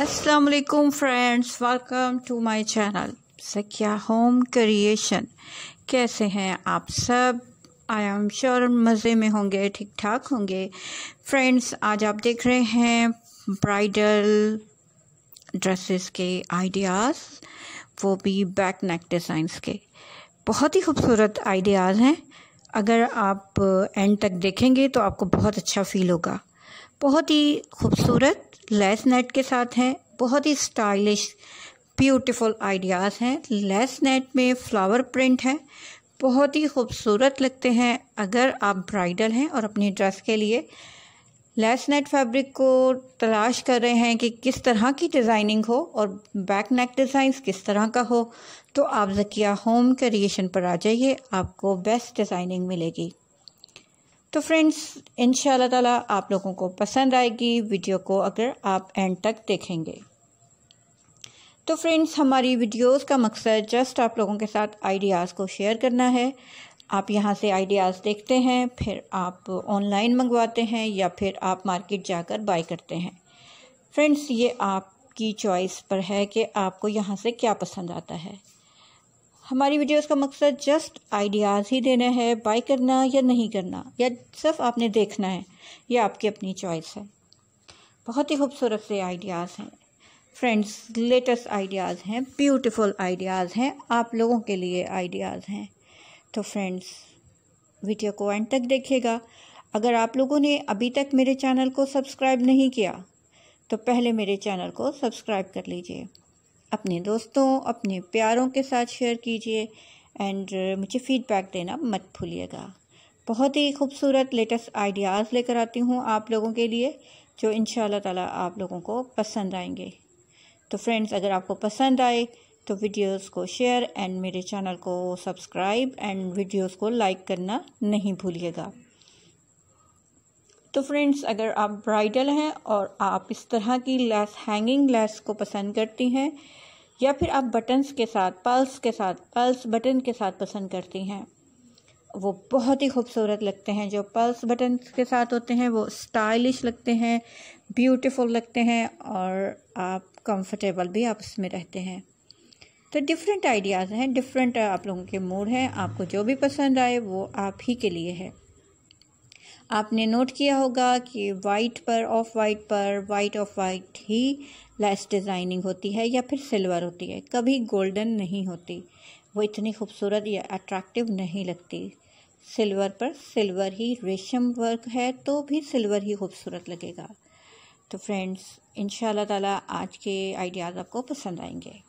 अस्सलाम वालेकुम friends welcome to my channel Sakhya home creation कैसे हैं आप सब आई एम श्योर मज़े में होंगे ठीक ठाक होंगे फ्रेंड्स आज आप देख रहे हैं ब्राइडल ड्रेसेस के आइडियाज़ वो भी बैक नेक डिज़ाइंस के बहुत ही खूबसूरत आइडियाज़ हैं अगर आप एंड तक देखेंगे तो आपको बहुत अच्छा फील होगा बहुत ही खूबसूरत लेस नेट के साथ हैं बहुत ही स्टाइलिश ब्यूटीफुल आइडियाज़ हैं लेस नेट में फ्लावर प्रिंट है बहुत ही खूबसूरत लगते हैं अगर आप ब्राइडल हैं और अपनी ड्रेस के लिए लेस नेट फैब्रिक को तलाश कर रहे हैं कि किस तरह की डिज़ाइनिंग हो और बैक नेक डिज़ाइंस किस तरह का हो तो आप जकिया होम क्रिएशन पर आ जाइए आपको बेस्ट डिज़ाइनिंग मिलेगी तो फ्रेंड्स इन ताला आप लोगों को पसंद आएगी वीडियो को अगर आप एंड तक देखेंगे तो फ्रेंड्स हमारी वीडियोस का मकसद जस्ट आप लोगों के साथ आइडियाज़ को शेयर करना है आप यहाँ से आइडियाज़ देखते हैं फिर आप ऑनलाइन मंगवाते हैं या फिर आप मार्केट जाकर बाय करते हैं फ्रेंड्स ये आपकी चॉइस पर है कि आपको यहाँ से क्या पसंद आता है हमारी वीडियोस का मकसद जस्ट आइडियाज़ ही देना है बाय करना या नहीं करना या सिर्फ आपने देखना है यह आपकी अपनी चॉइस है बहुत ही खूबसूरत से आइडियाज़ हैं फ्रेंड्स लेटेस्ट आइडियाज़ हैं ब्यूटीफुल आइडियाज़ हैं आप लोगों के लिए आइडियाज़ हैं तो फ्रेंड्स वीडियो को एंड तक देखिएगा अगर आप लोगों ने अभी तक मेरे चैनल को सब्सक्राइब नहीं किया तो पहले मेरे चैनल को सब्सक्राइब कर लीजिए अपने दोस्तों अपने प्यारों के साथ शेयर कीजिए एंड uh, मुझे फीडबैक देना मत भूलिएगा बहुत ही खूबसूरत लेटेस्ट आइडियाज़ लेकर आती हूँ आप लोगों के लिए जो इन ताला आप लोगों को पसंद आएंगे तो फ्रेंड्स अगर आपको पसंद आए तो वीडियोस को शेयर एंड मेरे चैनल को सब्सक्राइब एंड वीडियोस को लाइक करना नहीं भूलिएगा तो फ्रेंड्स अगर आप ब्राइडल हैं और आप इस तरह की लेस हैंगिंग लेस को पसंद करती हैं या फिर आप बटन्स के साथ पल्स के साथ पल्स बटन के साथ पसंद करती हैं वो बहुत ही खूबसूरत लगते हैं जो पल्स बटन के साथ होते हैं वो स्टाइलिश लगते हैं ब्यूटीफुल लगते हैं और आप कंफर्टेबल भी आप उसमें रहते हैं तो डिफरेंट आइडियाज़ हैं डिफरेंट आप लोगों के मूड हैं आपको जो भी पसंद आए वो आप ही के लिए है आपने नोट किया होगा कि वाइट पर ऑफ वाइट पर वाइट ऑफ वाइट ही लेस डिज़ाइनिंग होती है या फिर सिल्वर होती है कभी गोल्डन नहीं होती वो इतनी खूबसूरत या अट्रैक्टिव नहीं लगती सिल्वर पर सिल्वर ही रेशम वर्क है तो भी सिल्वर ही खूबसूरत लगेगा तो फ्रेंड्स इन ताला आज के आइडियाज़ आपको पसंद आएंगे